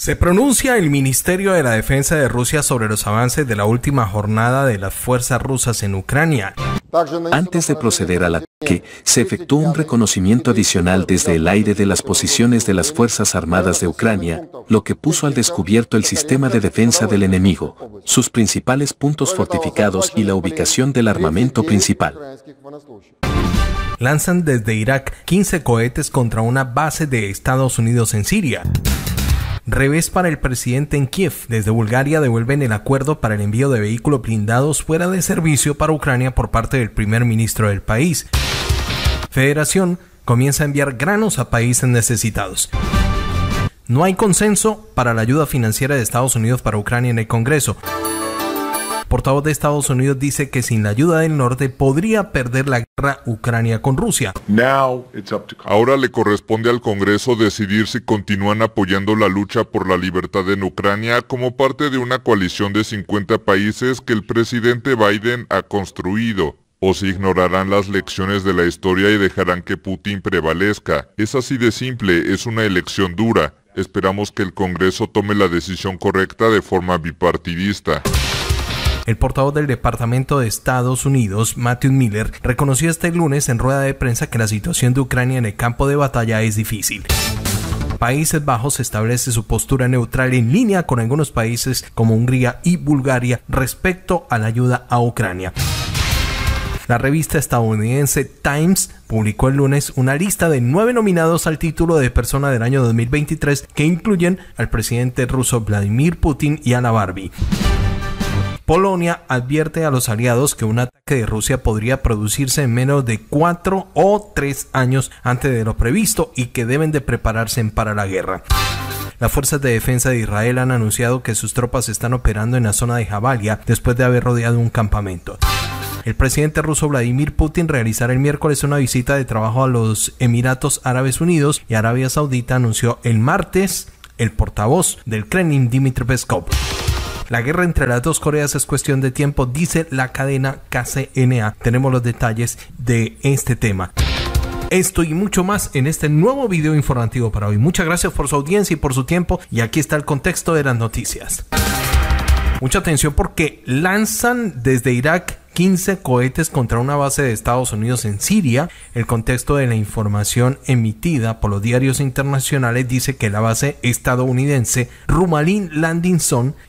Se pronuncia el Ministerio de la Defensa de Rusia sobre los avances de la última jornada de las fuerzas rusas en Ucrania. Antes de proceder al ataque, se efectuó un reconocimiento adicional desde el aire de las posiciones de las Fuerzas Armadas de Ucrania, lo que puso al descubierto el sistema de defensa del enemigo, sus principales puntos fortificados y la ubicación del armamento principal lanzan desde Irak 15 cohetes contra una base de Estados Unidos en Siria. Revés para el presidente en Kiev. Desde Bulgaria devuelven el acuerdo para el envío de vehículos blindados fuera de servicio para Ucrania por parte del primer ministro del país. Federación comienza a enviar granos a países necesitados. No hay consenso para la ayuda financiera de Estados Unidos para Ucrania en el Congreso portavoz de Estados Unidos dice que sin la ayuda del norte podría perder la guerra Ucrania con Rusia. Ahora le corresponde al Congreso decidir si continúan apoyando la lucha por la libertad en Ucrania como parte de una coalición de 50 países que el presidente Biden ha construido o si ignorarán las lecciones de la historia y dejarán que Putin prevalezca. Es así de simple, es una elección dura. Esperamos que el Congreso tome la decisión correcta de forma bipartidista. El portavoz del Departamento de Estados Unidos, Matthew Miller, reconoció este lunes en rueda de prensa que la situación de Ucrania en el campo de batalla es difícil. Países Bajos establece su postura neutral en línea con algunos países como Hungría y Bulgaria respecto a la ayuda a Ucrania. La revista estadounidense Times publicó el lunes una lista de nueve nominados al título de persona del año 2023 que incluyen al presidente ruso Vladimir Putin y a la Barbie. Polonia advierte a los aliados que un ataque de Rusia podría producirse en menos de cuatro o tres años antes de lo previsto y que deben de prepararse para la guerra. Las fuerzas de defensa de Israel han anunciado que sus tropas están operando en la zona de Jabalia después de haber rodeado un campamento. El presidente ruso Vladimir Putin realizará el miércoles una visita de trabajo a los Emiratos Árabes Unidos y Arabia Saudita anunció el martes el portavoz del Kremlin Dimitri Peskov. La guerra entre las dos Coreas es cuestión de tiempo, dice la cadena KCNA. Tenemos los detalles de este tema. Esto y mucho más en este nuevo video informativo para hoy. Muchas gracias por su audiencia y por su tiempo. Y aquí está el contexto de las noticias. Mucha atención porque lanzan desde Irak 15 cohetes contra una base de Estados Unidos en Siria. El contexto de la información emitida por los diarios internacionales dice que la base estadounidense Rumalin Landing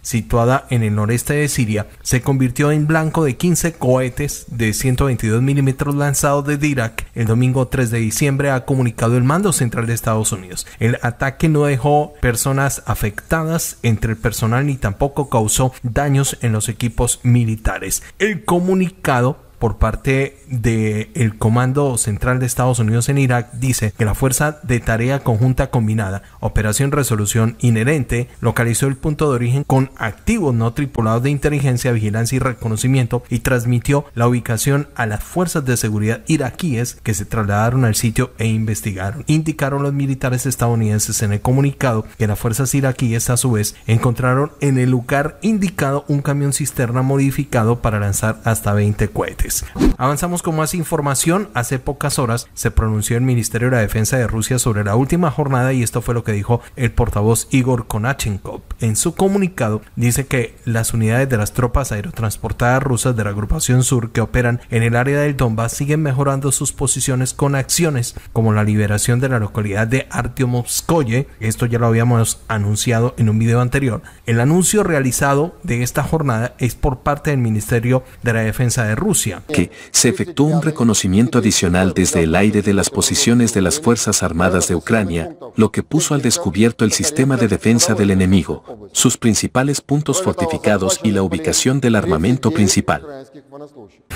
situada en el noreste de Siria, se convirtió en blanco de 15 cohetes de 122 milímetros lanzados de Irak el domingo 3 de diciembre, ha comunicado el mando central de Estados Unidos. El ataque no dejó personas afectadas entre el personal ni tampoco causó daños en los equipos militares. El comunicado por parte del Comando Central de Estados Unidos en Irak dice que la Fuerza de Tarea Conjunta Combinada, Operación Resolución Inherente, localizó el punto de origen con activos no tripulados de inteligencia, vigilancia y reconocimiento y transmitió la ubicación a las fuerzas de seguridad iraquíes que se trasladaron al sitio e investigaron. Indicaron los militares estadounidenses en el comunicado que las fuerzas iraquíes a su vez encontraron en el lugar indicado un camión cisterna modificado para lanzar hasta 20 cohetes. Avanzamos con más información. Hace pocas horas se pronunció el Ministerio de la Defensa de Rusia sobre la última jornada y esto fue lo que dijo el portavoz Igor Konachenkov. En su comunicado dice que las unidades de las tropas aerotransportadas rusas de la agrupación sur que operan en el área del Donbass siguen mejorando sus posiciones con acciones como la liberación de la localidad de Artyomovskoye. Esto ya lo habíamos anunciado en un video anterior. El anuncio realizado de esta jornada es por parte del Ministerio de la Defensa de Rusia que se efectuó un reconocimiento adicional desde el aire de las posiciones de las Fuerzas Armadas de Ucrania, lo que puso al descubierto el sistema de defensa del enemigo, sus principales puntos fortificados y la ubicación del armamento principal.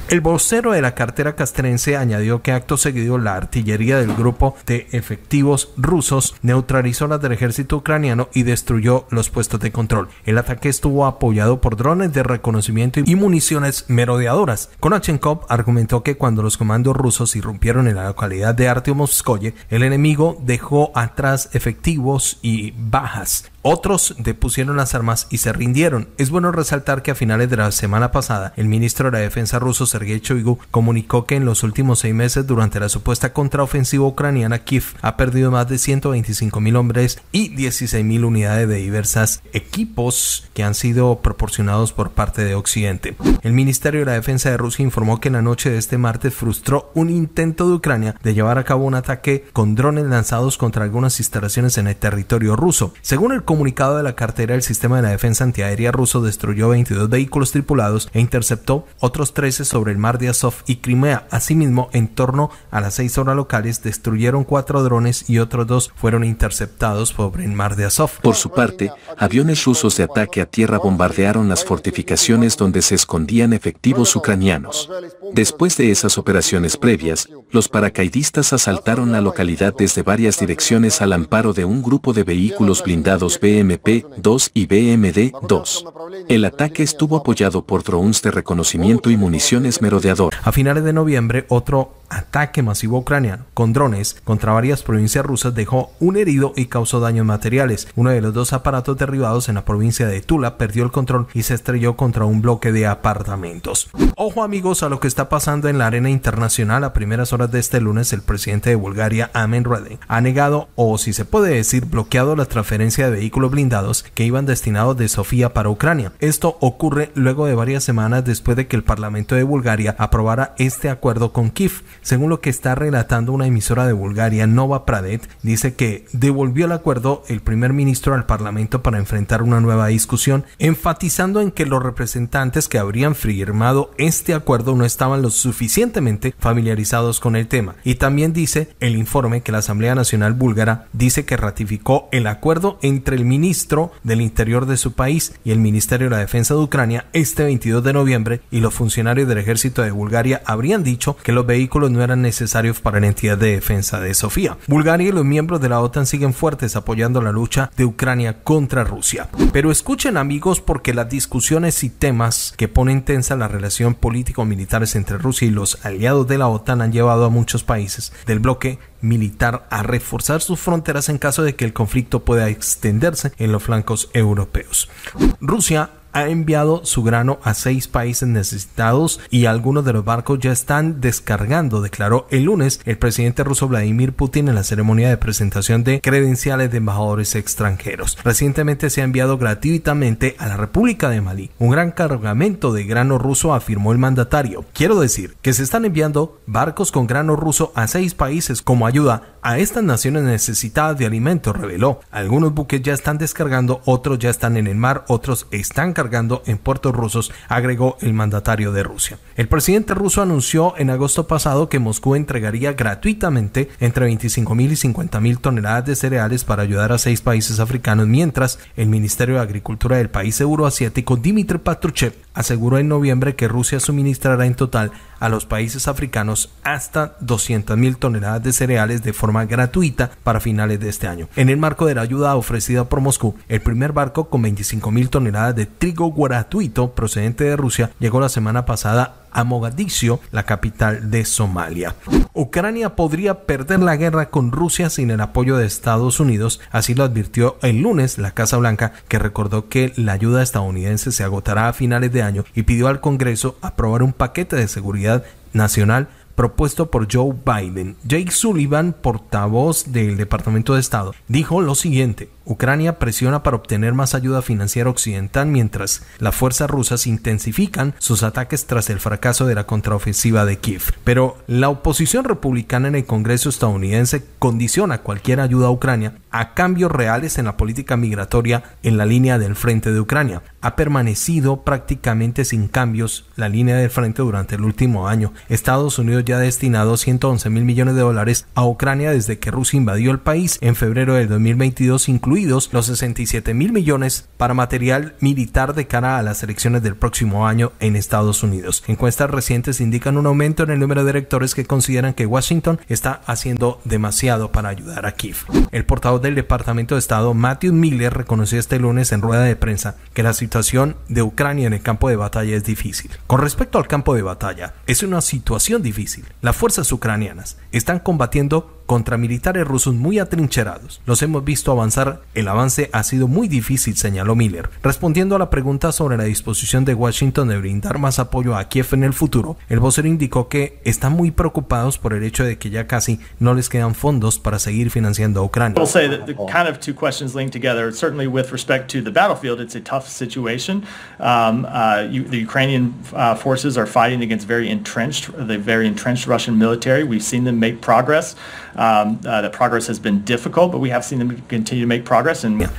El vocero de la cartera castrense añadió que acto seguido la artillería del grupo de efectivos rusos neutralizó las del ejército ucraniano y destruyó los puestos de control. El ataque estuvo apoyado por drones de reconocimiento y municiones merodeadoras, argumentó que cuando los comandos rusos irrumpieron en la localidad de Artyomovskoye, el enemigo dejó atrás efectivos y bajas otros depusieron las armas y se rindieron. Es bueno resaltar que a finales de la semana pasada, el ministro de la Defensa ruso Sergei Choigu, comunicó que en los últimos seis meses, durante la supuesta contraofensiva ucraniana, Kiev ha perdido más de 125.000 mil hombres y 16.000 unidades de diversos equipos que han sido proporcionados por parte de Occidente. El Ministerio de la Defensa de Rusia informó que en la noche de este martes frustró un intento de Ucrania de llevar a cabo un ataque con drones lanzados contra algunas instalaciones en el territorio ruso. Según el comunicado de la cartera, el sistema de la defensa antiaérea ruso destruyó 22 vehículos tripulados e interceptó otros 13 sobre el mar de Azov y Crimea. Asimismo, en torno a las 6 horas locales, destruyeron cuatro drones y otros dos fueron interceptados sobre el mar de Azov. Por su parte, aviones rusos de ataque a tierra bombardearon las fortificaciones donde se escondían efectivos ucranianos. Después de esas operaciones previas, los paracaidistas asaltaron la localidad desde varias direcciones al amparo de un grupo de vehículos blindados BMP-2 y BMD-2. El ataque estuvo apoyado por drones de reconocimiento y municiones merodeador. A finales de noviembre, otro ataque masivo ucraniano con drones contra varias provincias rusas dejó un herido y causó daños materiales. Uno de los dos aparatos derribados en la provincia de Tula perdió el control y se estrelló contra un bloque de apartamentos. Ojo amigos a lo que está pasando en la arena internacional a primeras horas de este lunes, el presidente de Bulgaria, Amen Radev, ha negado o, si se puede decir, bloqueado la transferencia de vehículos blindados que iban destinados de Sofía para Ucrania. Esto ocurre luego de varias semanas después de que el Parlamento de Bulgaria aprobara este acuerdo con Kiev. Según lo que está relatando una emisora de Bulgaria, Nova Pradet, dice que devolvió el acuerdo el primer ministro al Parlamento para enfrentar una nueva discusión, enfatizando en que los representantes que habrían firmado este acuerdo no están estaban lo suficientemente familiarizados con el tema. Y también dice el informe que la Asamblea Nacional Búlgara dice que ratificó el acuerdo entre el ministro del Interior de su país y el Ministerio de la Defensa de Ucrania este 22 de noviembre y los funcionarios del ejército de Bulgaria habrían dicho que los vehículos no eran necesarios para la entidad de defensa de Sofía. Bulgaria y los miembros de la OTAN siguen fuertes apoyando la lucha de Ucrania contra Rusia. Pero escuchen amigos porque las discusiones y temas que ponen tensa la relación político-militar entre Rusia y los aliados de la OTAN han llevado a muchos países del bloque militar a reforzar sus fronteras en caso de que el conflicto pueda extenderse en los flancos europeos. Rusia ha enviado su grano a seis países necesitados y algunos de los barcos ya están descargando, declaró el lunes el presidente ruso Vladimir Putin en la ceremonia de presentación de credenciales de embajadores extranjeros. Recientemente se ha enviado gratuitamente a la República de Malí un gran cargamento de grano ruso, afirmó el mandatario. Quiero decir que se están enviando barcos con grano ruso a seis países como ayuda a estas naciones necesitadas de alimentos, reveló. Algunos buques ya están descargando, otros ya están en el mar, otros están cargando en puertos rusos, agregó el mandatario de Rusia. El presidente ruso anunció en agosto pasado que Moscú entregaría gratuitamente entre 25.000 y 50.000 toneladas de cereales para ayudar a seis países africanos, mientras el Ministerio de Agricultura del país euroasiático, Dmitry Patruchev, aseguró en noviembre que Rusia suministrará en total a los países africanos hasta 200.000 toneladas de cereales de forma gratuita para finales de este año. En el marco de la ayuda ofrecida por Moscú, el primer barco con 25.000 toneladas de trigo gratuito procedente de Rusia llegó la semana pasada a Mogadiscio, la capital de Somalia. Ucrania podría perder la guerra con Rusia sin el apoyo de Estados Unidos, así lo advirtió el lunes la Casa Blanca, que recordó que la ayuda estadounidense se agotará a finales de año y pidió al Congreso aprobar un paquete de seguridad nacional propuesto por Joe Biden. Jake Sullivan, portavoz del Departamento de Estado, dijo lo siguiente. Ucrania presiona para obtener más ayuda financiera occidental mientras las fuerzas rusas intensifican sus ataques tras el fracaso de la contraofensiva de Kiev. Pero la oposición republicana en el Congreso estadounidense condiciona cualquier ayuda a Ucrania a cambios reales en la política migratoria en la línea del frente de Ucrania. Ha permanecido prácticamente sin cambios la línea del frente durante el último año. Estados Unidos ya ha destinado 111 mil millones de dólares a Ucrania desde que Rusia invadió el país en febrero de 2022, incluso los 67 mil millones para material militar de cara a las elecciones del próximo año en Estados Unidos. Encuestas recientes indican un aumento en el número de electores que consideran que Washington está haciendo demasiado para ayudar a Kiev. El portavoz del Departamento de Estado, Matthew Miller, reconoció este lunes en rueda de prensa que la situación de Ucrania en el campo de batalla es difícil. Con respecto al campo de batalla, es una situación difícil. Las fuerzas ucranianas están combatiendo contra militares rusos muy atrincherados. Los hemos visto avanzar, el avance ha sido muy difícil, señaló Miller. Respondiendo a la pregunta sobre la disposición de Washington de brindar más apoyo a Kiev en el futuro, el vocero indicó que están muy preocupados por el hecho de que ya casi no les quedan fondos para seguir financiando a Ucrania. forces are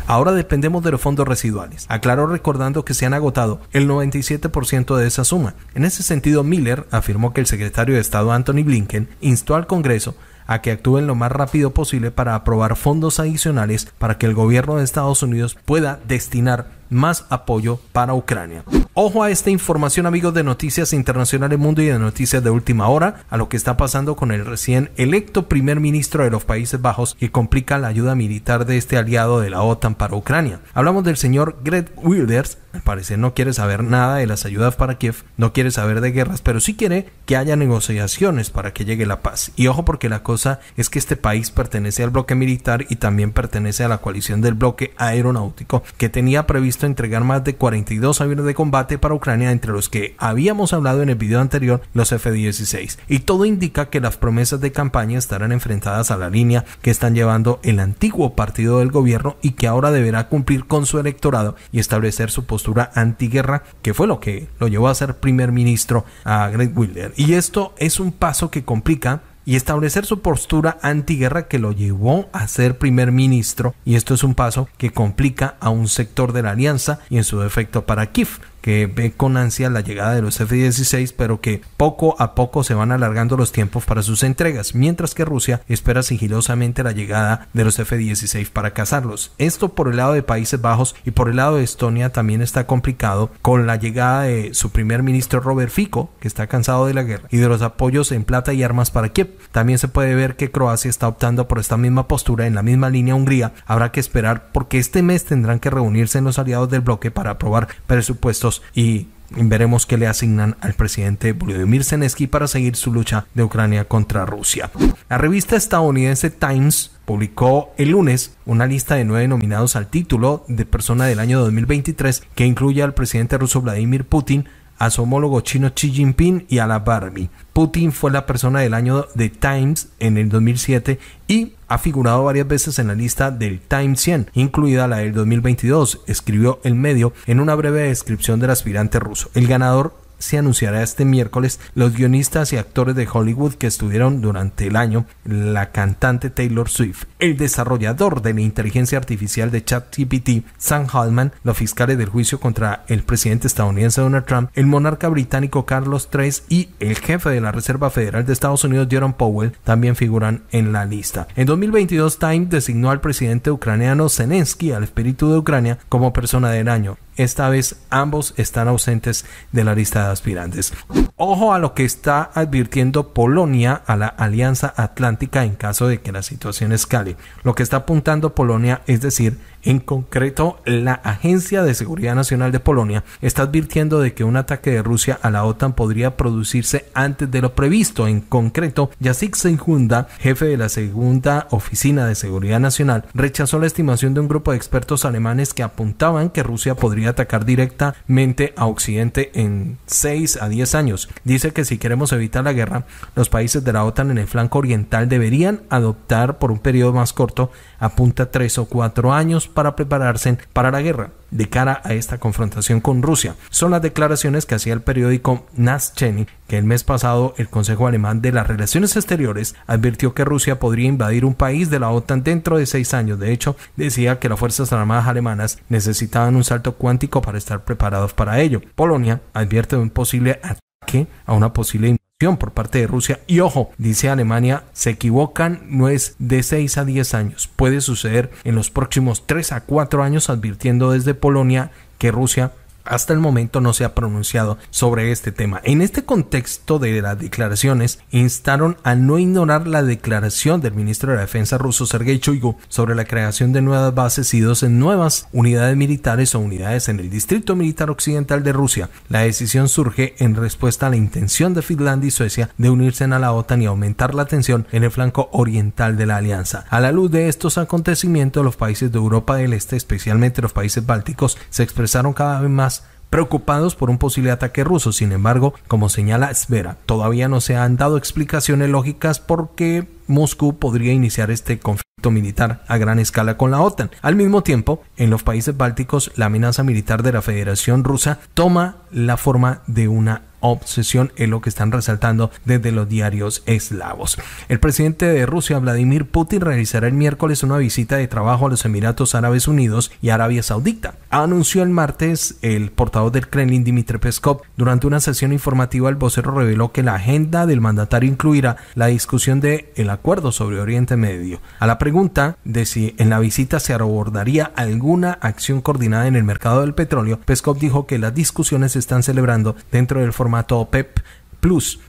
Ahora dependemos de los fondos residuales. Aclaró recordando que se han agotado el 97% de esa suma. En ese sentido, Miller afirmó que el secretario de Estado Anthony Blinken instó al Congreso a que actúen lo más rápido posible para aprobar fondos adicionales para que el gobierno de Estados Unidos pueda destinar más apoyo para Ucrania. Ojo a esta información amigos de Noticias Internacionales Mundo y de Noticias de Última Hora, a lo que está pasando con el recién electo primer ministro de los Países Bajos que complica la ayuda militar de este aliado de la OTAN para Ucrania. Hablamos del señor Greg Wilders, me parece no quiere saber nada de las ayudas para Kiev, no quiere saber de guerras, pero sí quiere que haya negociaciones para que llegue la paz. Y ojo porque la cosa es que este país pertenece al bloque militar y también pertenece a la coalición del bloque aeronáutico que tenía previsto entregar más de 42 aviones de combate para Ucrania, entre los que habíamos hablado en el video anterior, los F-16. Y todo indica que las promesas de campaña estarán enfrentadas a la línea que están llevando el antiguo partido del gobierno y que ahora deberá cumplir con su electorado y establecer su postura antiguerra, que fue lo que lo llevó a ser primer ministro a Greg Wilder. Y esto es un paso que complica y establecer su postura antiguerra que lo llevó a ser primer ministro y esto es un paso que complica a un sector de la alianza y en su defecto para Kiev que ve con ansia la llegada de los F-16, pero que poco a poco se van alargando los tiempos para sus entregas, mientras que Rusia espera sigilosamente la llegada de los F-16 para cazarlos. Esto por el lado de Países Bajos y por el lado de Estonia también está complicado con la llegada de su primer ministro Robert Fico, que está cansado de la guerra, y de los apoyos en plata y armas para Kiev. También se puede ver que Croacia está optando por esta misma postura en la misma línea Hungría. Habrá que esperar porque este mes tendrán que reunirse en los aliados del bloque para aprobar presupuestos y veremos qué le asignan al presidente Volodymyr Zelensky para seguir su lucha de Ucrania contra Rusia. La revista estadounidense Times publicó el lunes una lista de nueve nominados al título de persona del año 2023 que incluye al presidente ruso Vladimir Putin, a su homólogo chino Xi Jinping y a la Barbie. Putin fue la persona del año de Times en el 2007 y ha figurado varias veces en la lista del Times 100, incluida la del 2022, escribió el medio en una breve descripción del aspirante ruso. El ganador se anunciará este miércoles, los guionistas y actores de Hollywood que estuvieron durante el año la cantante Taylor Swift, el desarrollador de la inteligencia artificial de ChatGPT, Sam Hallman, los fiscales del juicio contra el presidente estadounidense Donald Trump, el monarca británico Carlos III y el jefe de la Reserva Federal de Estados Unidos, Jerome Powell, también figuran en la lista. En 2022, Time designó al presidente ucraniano Zelensky al espíritu de Ucrania como persona del año esta vez ambos están ausentes de la lista de aspirantes. Ojo a lo que está advirtiendo Polonia a la Alianza Atlántica en caso de que la situación escale. Lo que está apuntando Polonia es decir, en concreto, la Agencia de Seguridad Nacional de Polonia está advirtiendo de que un ataque de Rusia a la OTAN podría producirse antes de lo previsto. En concreto, Jacek Sejunda, jefe de la segunda oficina de seguridad nacional, rechazó la estimación de un grupo de expertos alemanes que apuntaban que Rusia podría atacar directamente a Occidente en 6 a 10 años. Dice que si queremos evitar la guerra, los países de la OTAN en el flanco oriental deberían adoptar por un periodo más corto, apunta 3 o 4 años, para prepararse para la guerra de cara a esta confrontación con Rusia. Son las declaraciones que hacía el periódico Nascheni, que el mes pasado el Consejo Alemán de las Relaciones Exteriores advirtió que Rusia podría invadir un país de la OTAN dentro de seis años. De hecho, decía que las Fuerzas Armadas alemanas necesitaban un salto cuántico para estar preparados para ello. Polonia advierte de un posible ataque a una posible invasión por parte de Rusia. Y ojo, dice Alemania, se equivocan, no es de 6 a 10 años, puede suceder en los próximos 3 a 4 años, advirtiendo desde Polonia que Rusia hasta el momento no se ha pronunciado sobre este tema. En este contexto de las declaraciones, instaron a no ignorar la declaración del ministro de la Defensa ruso Sergei Chuigu, sobre la creación de nuevas bases y dos nuevas unidades militares o unidades en el Distrito Militar Occidental de Rusia. La decisión surge en respuesta a la intención de Finlandia y Suecia de unirse a la OTAN y aumentar la tensión en el flanco oriental de la alianza. A la luz de estos acontecimientos, los países de Europa del Este, especialmente los países bálticos, se expresaron cada vez más preocupados por un posible ataque ruso. Sin embargo, como señala Svera, todavía no se han dado explicaciones lógicas por qué Moscú podría iniciar este conflicto militar a gran escala con la OTAN. Al mismo tiempo, en los países bálticos, la amenaza militar de la Federación Rusa toma la forma de una obsesión es lo que están resaltando desde los diarios eslavos. El presidente de Rusia, Vladimir Putin, realizará el miércoles una visita de trabajo a los Emiratos Árabes Unidos y Arabia Saudita. Anunció el martes el portavoz del Kremlin, Dmitry Peskov. Durante una sesión informativa, el vocero reveló que la agenda del mandatario incluirá la discusión del el acuerdo sobre Oriente Medio. A la pregunta de si en la visita se abordaría alguna acción coordinada en el mercado del petróleo, Peskov dijo que las discusiones se están celebrando dentro del formato PEP e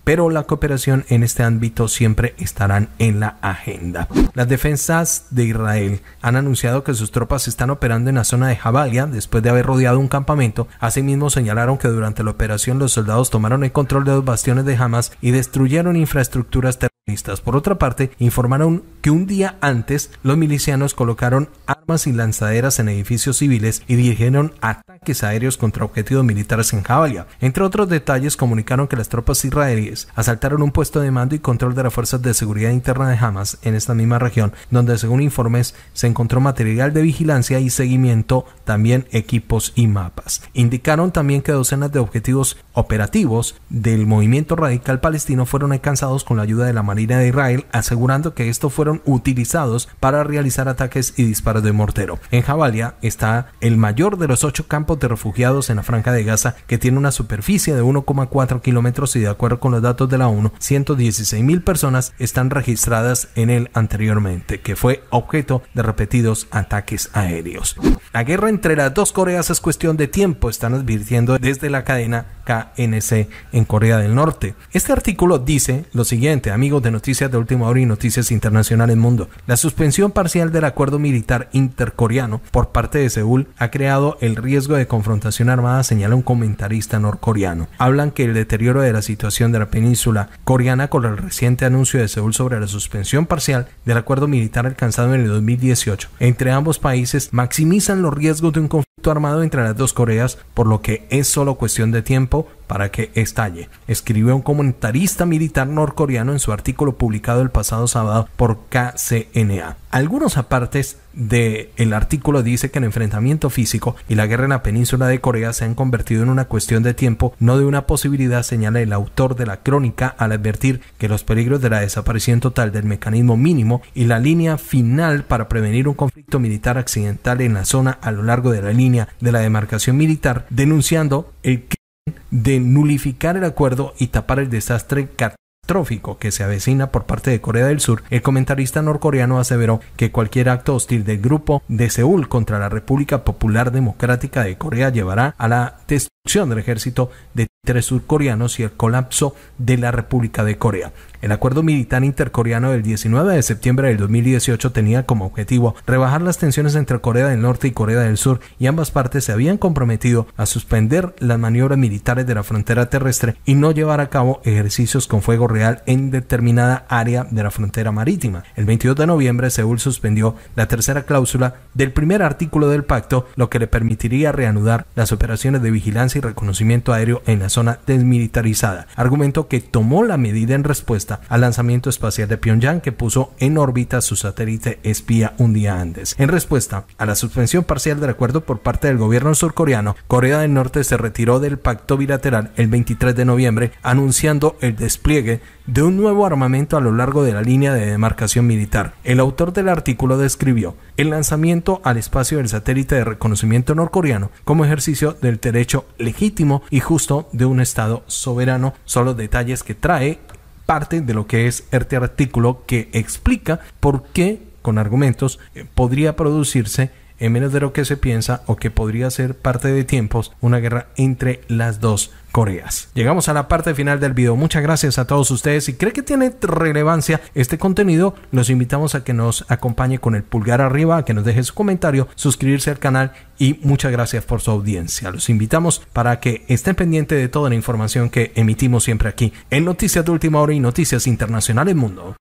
pero la cooperación en este ámbito siempre estarán en la agenda. Las defensas de Israel han anunciado que sus tropas están operando en la zona de Jabalia después de haber rodeado un campamento. Asimismo señalaron que durante la operación los soldados tomaron el control de los bastiones de Hamas y destruyeron infraestructuras terroristas. Por otra parte, informaron que un día antes los milicianos colocaron armas y lanzaderas en edificios civiles y dirigieron ataques aéreos contra objetivos militares en Jabalia. Entre otros detalles, comunicaron que las tropas israelíes asaltaron un puesto de mando y control de las fuerzas de seguridad interna de Hamas en esta misma región, donde según informes se encontró material de vigilancia y seguimiento, también equipos y mapas. Indicaron también que docenas de objetivos operativos del movimiento radical palestino fueron alcanzados con la ayuda de la Marina de Israel, asegurando que estos fueron utilizados para realizar ataques y disparos de mortero. En Jabalia está el mayor de los ocho campos de refugiados en la franja de Gaza, que tiene una superficie de 1,4 kilómetros y de acuerdo con los datos de la ONU, 116 mil personas están registradas en él anteriormente, que fue objeto de repetidos ataques aéreos. La guerra entre las dos Coreas es cuestión de tiempo, están advirtiendo desde la cadena KNC en Corea del Norte. Este artículo dice lo siguiente, amigos de Noticias de Último Hora y Noticias Internacionales Mundo. La suspensión parcial del acuerdo militar intercoreano por parte de Seúl ha creado el riesgo de confrontación armada, señala un comentarista norcoreano. Hablan que el deterioro de la situación situación de la península coreana con el reciente anuncio de Seúl sobre la suspensión parcial del acuerdo militar alcanzado en el 2018 entre ambos países maximizan los riesgos de un conflicto armado entre las dos Coreas, por lo que es solo cuestión de tiempo para que estalle, escribió un comentarista militar norcoreano en su artículo publicado el pasado sábado por KCNA. Algunos apartes del el artículo dice que el enfrentamiento físico y la guerra en la península de Corea se han convertido en una cuestión de tiempo, no de una posibilidad, señala el autor de la crónica al advertir que los peligros de la desaparición total del mecanismo mínimo y la línea final para prevenir un conflicto militar accidental en la zona a lo largo de la línea de la demarcación militar, denunciando el de nulificar el acuerdo y tapar el desastre catastrófico que se avecina por parte de Corea del Sur, el comentarista norcoreano aseveró que cualquier acto hostil del grupo de Seúl contra la República Popular Democrática de Corea llevará a la del ejército de tres surcoreanos y el colapso de la República de Corea. El acuerdo militar intercoreano del 19 de septiembre del 2018 tenía como objetivo rebajar las tensiones entre Corea del Norte y Corea del Sur y ambas partes se habían comprometido a suspender las maniobras militares de la frontera terrestre y no llevar a cabo ejercicios con fuego real en determinada área de la frontera marítima. El 22 de noviembre Seúl suspendió la tercera cláusula del primer artículo del pacto, lo que le permitiría reanudar las operaciones de vigilancia reconocimiento aéreo en la zona desmilitarizada, argumento que tomó la medida en respuesta al lanzamiento espacial de Pyongyang que puso en órbita su satélite espía un día antes. En respuesta a la suspensión parcial del acuerdo por parte del gobierno surcoreano, Corea del Norte se retiró del pacto bilateral el 23 de noviembre anunciando el despliegue de un nuevo armamento a lo largo de la línea de demarcación militar. El autor del artículo describió el lanzamiento al espacio del satélite de reconocimiento norcoreano como ejercicio del derecho legítimo y justo de un Estado soberano. Son los detalles que trae parte de lo que es este artículo que explica por qué, con argumentos, eh, podría producirse en menos de lo que se piensa o que podría ser parte de tiempos una guerra entre las dos Coreas. Llegamos a la parte final del video. Muchas gracias a todos ustedes. Si cree que tiene relevancia este contenido, los invitamos a que nos acompañe con el pulgar arriba, a que nos deje su comentario, suscribirse al canal y muchas gracias por su audiencia. Los invitamos para que estén pendientes de toda la información que emitimos siempre aquí en Noticias de Última Hora y Noticias Internacionales Mundo.